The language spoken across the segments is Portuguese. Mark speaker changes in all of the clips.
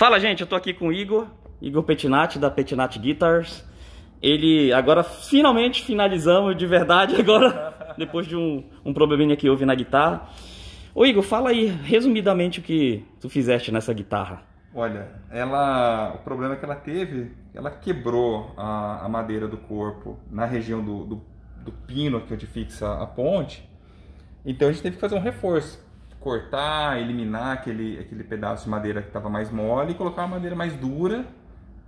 Speaker 1: Fala gente, eu tô aqui com o Igor, Igor Petinati da Petinati Guitars. Ele agora finalmente finalizamos de verdade agora, depois de um, um probleminha que houve na guitarra. Ô Igor, fala aí resumidamente o que tu fizeste nessa guitarra.
Speaker 2: Olha, ela, o problema que ela teve, ela quebrou a, a madeira do corpo na região do, do, do pino que onde fixa a ponte. Então a gente teve que fazer um reforço cortar, eliminar aquele, aquele pedaço de madeira que estava mais mole e colocar uma madeira mais dura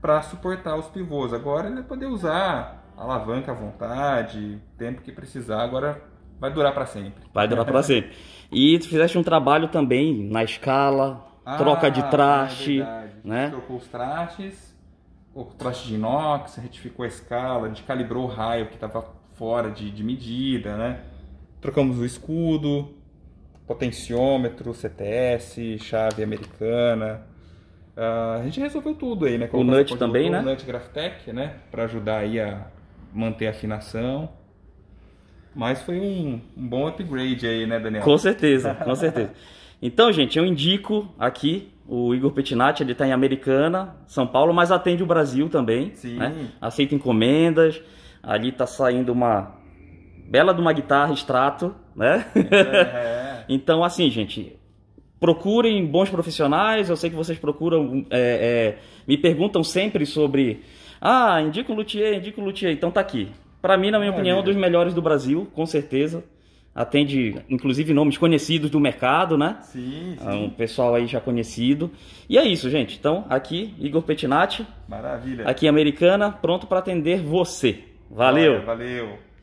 Speaker 2: para suportar os pivôs. Agora ele vai poder usar alavanca à vontade, o tempo que precisar. Agora vai durar para sempre. Vai durar para sempre.
Speaker 1: E tu fizeste um trabalho também na escala, ah, troca de traste, é
Speaker 2: né? Trocou os trastes, o traste de inox, retificou a escala, a gente calibrou o raio que estava fora de, de medida, né? Trocamos o escudo, potenciômetro, CTS, chave americana. Uh, a gente resolveu tudo aí, né? o NUT também, né? O NUT Graftec, né? Para ajudar aí a manter a afinação. Mas foi um, um, bom upgrade aí, né, Daniel?
Speaker 1: Com certeza, com certeza. Então, gente, eu indico aqui o Igor Petinati, ele está em Americana, São Paulo, mas atende o Brasil também. Sim. Né? Aceita encomendas. Ali está saindo uma bela de uma guitarra extrato, né? É. Então, assim, gente, procurem bons profissionais. Eu sei que vocês procuram, é, é, me perguntam sempre sobre, ah, indica o luthier, indica o luthier. Então tá aqui. Para mim, na minha é opinião, um dos melhores do Brasil, com certeza. Atende, inclusive, nomes conhecidos do mercado, né?
Speaker 2: Sim, sim. É
Speaker 1: um pessoal aí já conhecido. E é isso, gente. Então, aqui, Igor Petinati.
Speaker 2: Maravilha. Aqui,
Speaker 1: Americana, pronto para atender você. Valeu. Olha,
Speaker 2: valeu.